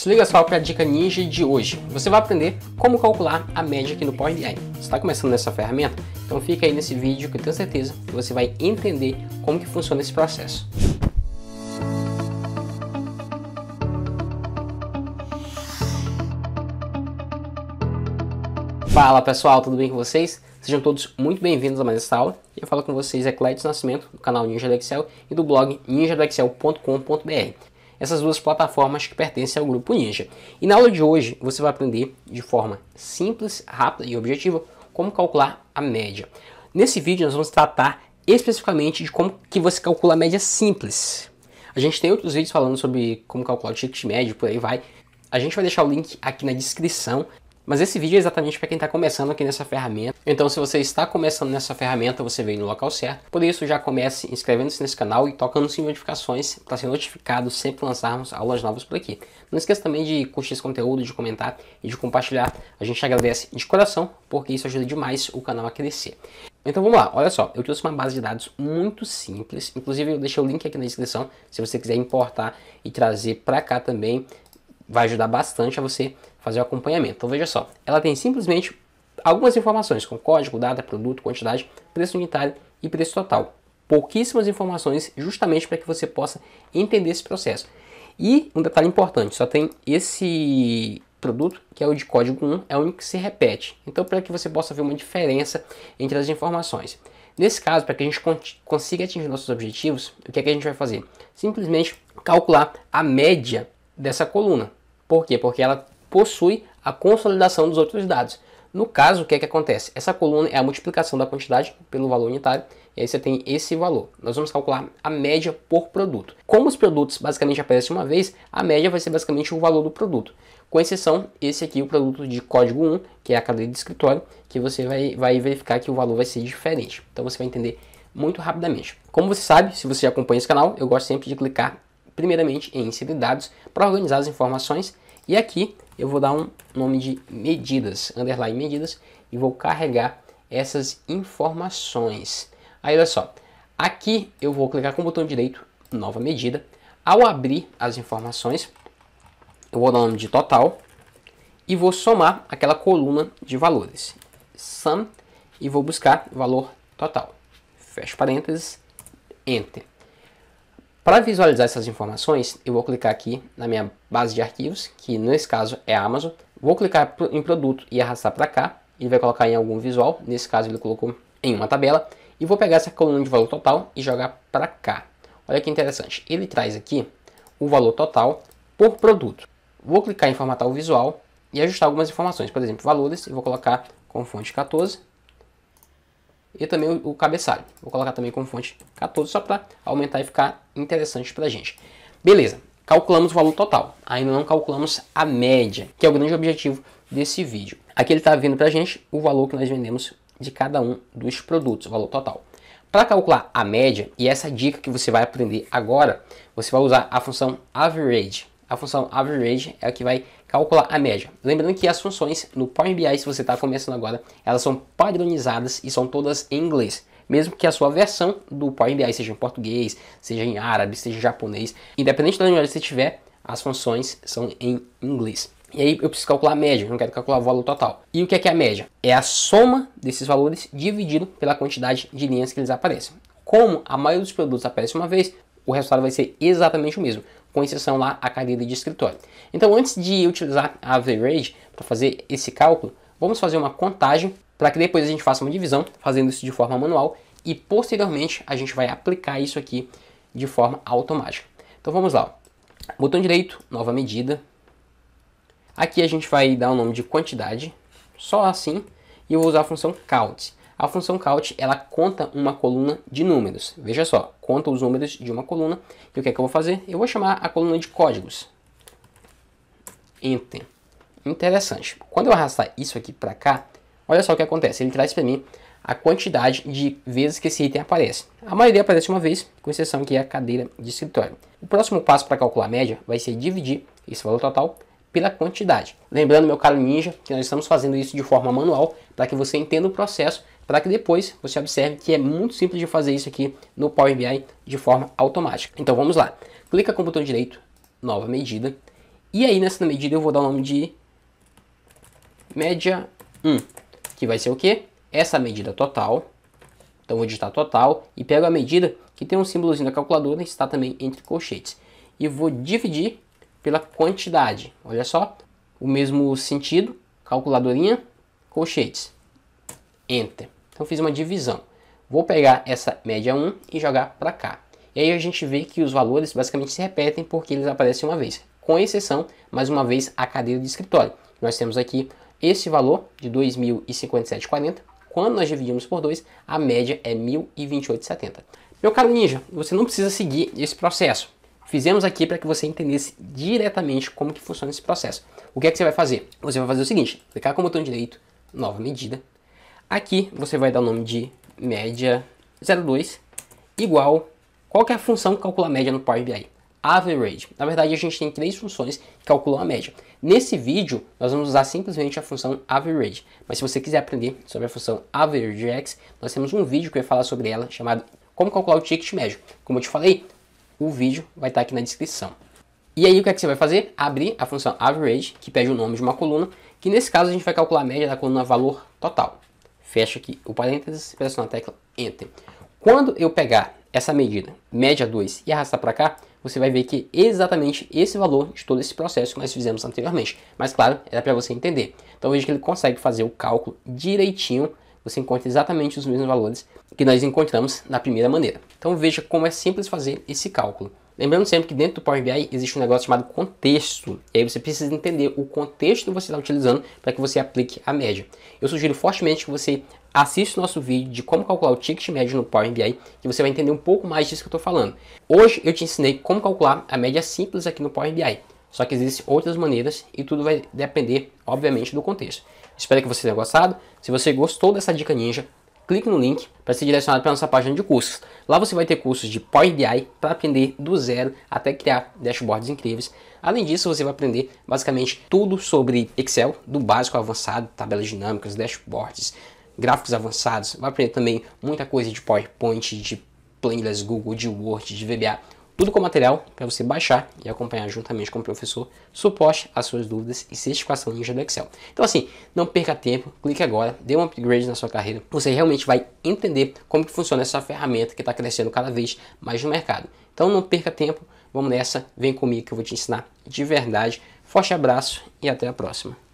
Se liga só para a dica ninja de hoje. Você vai aprender como calcular a média aqui no Power BI. Você está começando nessa ferramenta? Então fica aí nesse vídeo que eu tenho certeza que você vai entender como que funciona esse processo. Fala pessoal, tudo bem com vocês? Sejam todos muito bem-vindos a mais essa aula. Eu falo com vocês é Clédio Nascimento, do canal Ninja do Excel e do blog ninjadoexcel.com.br essas duas plataformas que pertencem ao grupo Ninja. E na aula de hoje você vai aprender de forma simples, rápida e objetiva como calcular a média. Nesse vídeo nós vamos tratar especificamente de como que você calcula a média simples. A gente tem outros vídeos falando sobre como calcular o ticket médio, por aí vai. A gente vai deixar o link aqui na descrição mas esse vídeo é exatamente para quem está começando aqui nessa ferramenta. Então, se você está começando nessa ferramenta, você veio no local certo. Por isso, já comece inscrevendo-se nesse canal e tocando sininho de notificações para ser notificado sempre que lançarmos aulas novas por aqui. Não esqueça também de curtir esse conteúdo, de comentar e de compartilhar. A gente agradece de coração, porque isso ajuda demais o canal a crescer. Então vamos lá, olha só, eu trouxe uma base de dados muito simples, inclusive eu deixei o link aqui na descrição, se você quiser importar e trazer para cá também, vai ajudar bastante a você fazer o acompanhamento. Então veja só, ela tem simplesmente algumas informações, com código, data, produto, quantidade, preço unitário e preço total. Pouquíssimas informações, justamente para que você possa entender esse processo. E um detalhe importante, só tem esse produto, que é o de código 1, é o único que se repete. Então, para que você possa ver uma diferença entre as informações. Nesse caso, para que a gente consiga atingir nossos objetivos, o que, é que a gente vai fazer? Simplesmente calcular a média dessa coluna. Por quê? Porque ela possui a consolidação dos outros dados. No caso, o que é que acontece? Essa coluna é a multiplicação da quantidade pelo valor unitário, e aí você tem esse valor. Nós vamos calcular a média por produto. Como os produtos basicamente aparecem uma vez, a média vai ser basicamente o valor do produto. Com exceção, esse aqui, o produto de código 1, que é a cadeia de escritório, que você vai, vai verificar que o valor vai ser diferente. Então você vai entender muito rapidamente. Como você sabe, se você acompanha esse canal, eu gosto sempre de clicar primeiramente em inserir dados para organizar as informações. E aqui eu vou dar um nome de medidas, underline medidas, e vou carregar essas informações. Aí olha só, aqui eu vou clicar com o botão direito, nova medida. Ao abrir as informações, eu vou dar o nome de total e vou somar aquela coluna de valores. Sum e vou buscar valor total. Fecha parênteses, Enter. Para visualizar essas informações, eu vou clicar aqui na minha base de arquivos, que nesse caso é a Amazon. Vou clicar em produto e arrastar para cá. Ele vai colocar em algum visual, nesse caso ele colocou em uma tabela. E vou pegar essa coluna de valor total e jogar para cá. Olha que interessante, ele traz aqui o valor total por produto. Vou clicar em formatar o visual e ajustar algumas informações. Por exemplo, valores, eu vou colocar com fonte 14 e também o, cabeçalho. Vou colocar também como fonte 14 só para aumentar e ficar interessante para a gente. Beleza, calculamos o valor total, ainda não calculamos a média, que é o grande objetivo desse vídeo. Aqui ele está vindo para a gente o valor que nós vendemos de cada um dos produtos, o valor total. Para calcular a média, e essa é dica que você vai aprender agora, você vai usar a função average. A função average é a que vai calcular a média. Lembrando que as funções no Power BI, se você está começando agora, elas são padronizadas e são todas em inglês. Mesmo que a sua versão do Power BI seja em português, seja em árabe, seja em japonês, independente da onde você tiver, as funções são em inglês. E aí eu preciso calcular a média, não quero calcular o valor total. E o que é, que é a média? É a soma desses valores dividido pela quantidade de linhas que eles aparecem. Como a maioria dos produtos aparece uma vez, o resultado vai ser exatamente o mesmo, com exceção lá a cadeira de escritório. Então, antes de utilizar a average para fazer esse cálculo, vamos fazer uma contagem para que depois a gente faça uma divisão, fazendo isso de forma manual, e posteriormente a gente vai aplicar isso aqui de forma automática. Então vamos lá. Botão direito, nova medida. Aqui a gente vai dar o um nome de quantidade, só assim, e eu vou usar a função count. A função count, ela conta uma coluna de números. Veja só, conta os números de uma coluna. E o que é que eu vou fazer? Eu vou chamar a coluna de códigos. Enter. Interessante. Quando eu arrastar isso aqui para cá, olha só o que acontece. Ele traz para mim a quantidade de vezes que esse item aparece. A maioria aparece uma vez, com exceção que é a cadeira de escritório. O próximo passo para calcular a média vai ser dividir esse valor total pela quantidade. Lembrando, meu caro ninja, que nós estamos fazendo isso de forma manual para que você entenda o processo para que depois você observe que é muito simples de fazer isso aqui no Power BI de forma automática. Então vamos lá. Clica com o botão direito, nova medida. E aí nessa medida eu vou dar o nome de média 1, que vai ser o quê? Essa medida total. Então vou digitar total e pego a medida que tem um símbolozinho da calculadora, está também entre colchetes. E vou dividir pela quantidade. Olha só, o mesmo sentido, calculadorinha, colchetes. Enter. Então fiz uma divisão. Vou pegar essa média 1 e jogar para cá. E aí a gente vê que os valores basicamente se repetem porque eles aparecem uma vez. Com exceção, mais uma vez, a cadeira de escritório. Nós temos aqui esse valor de 2.057,40. Quando nós dividimos por 2, a média é 1.028,70. Meu caro ninja, você não precisa seguir esse processo. Fizemos aqui para que você entendesse diretamente como que funciona esse processo. O que é que você vai fazer? Você vai fazer o seguinte, clicar com o botão direito, nova medida, Aqui você vai dar o nome de média 02 igual qual é a função que calcula a média no Power BI? Average. Na verdade, a gente tem três funções que calculam a média. Nesse vídeo, nós vamos usar simplesmente a função average. Mas se você quiser aprender sobre a função averagex, nós temos um vídeo que vai falar sobre ela, chamado Como Calcular o Ticket Médio. Como eu te falei, o vídeo vai estar tá aqui na descrição. E aí, o que, é que você vai fazer? Abrir a função average, que pede o nome de uma coluna, que nesse caso a gente vai calcular a média da coluna valor total fecho aqui o parênteses, pressiono a tecla Enter. Quando eu pegar essa medida, média 2, e arrastar para cá, você vai ver que é exatamente esse valor de todo esse processo que nós fizemos anteriormente. Mas claro, era para você entender. Então veja que ele consegue fazer o cálculo direitinho, você encontra exatamente os mesmos valores que nós encontramos na primeira maneira. Então veja como é simples fazer esse cálculo. Lembrando sempre que dentro do Power BI existe um negócio chamado contexto. E aí você precisa entender o contexto que você está utilizando para que você aplique a média. Eu sugiro fortemente que você assista o nosso vídeo de como calcular o ticket médio no Power BI, que você vai entender um pouco mais disso que eu estou falando. Hoje eu te ensinei como calcular a média simples aqui no Power BI. Só que existem outras maneiras e tudo vai depender, obviamente, do contexto. Espero que você tenha gostado. Se você gostou dessa dica ninja, clique no link para ser direcionado para nossa página de cursos. Lá você vai ter cursos de Power BI para aprender do zero até criar dashboards incríveis. Além disso, você vai aprender basicamente tudo sobre Excel, do básico ao avançado, tabelas dinâmicas, dashboards, gráficos avançados. Vai aprender também muita coisa de PowerPoint, de planilhas Google, de Word, de VBA tudo com material para você baixar e acompanhar juntamente com o professor suporte às suas dúvidas e certificação ninja do Excel. Então assim, não perca tempo, clique agora, dê um upgrade na sua carreira. Você realmente vai entender como que funciona essa ferramenta que está crescendo cada vez mais no mercado. Então não perca tempo, vamos nessa, vem comigo que eu vou te ensinar de verdade. Forte abraço e até a próxima.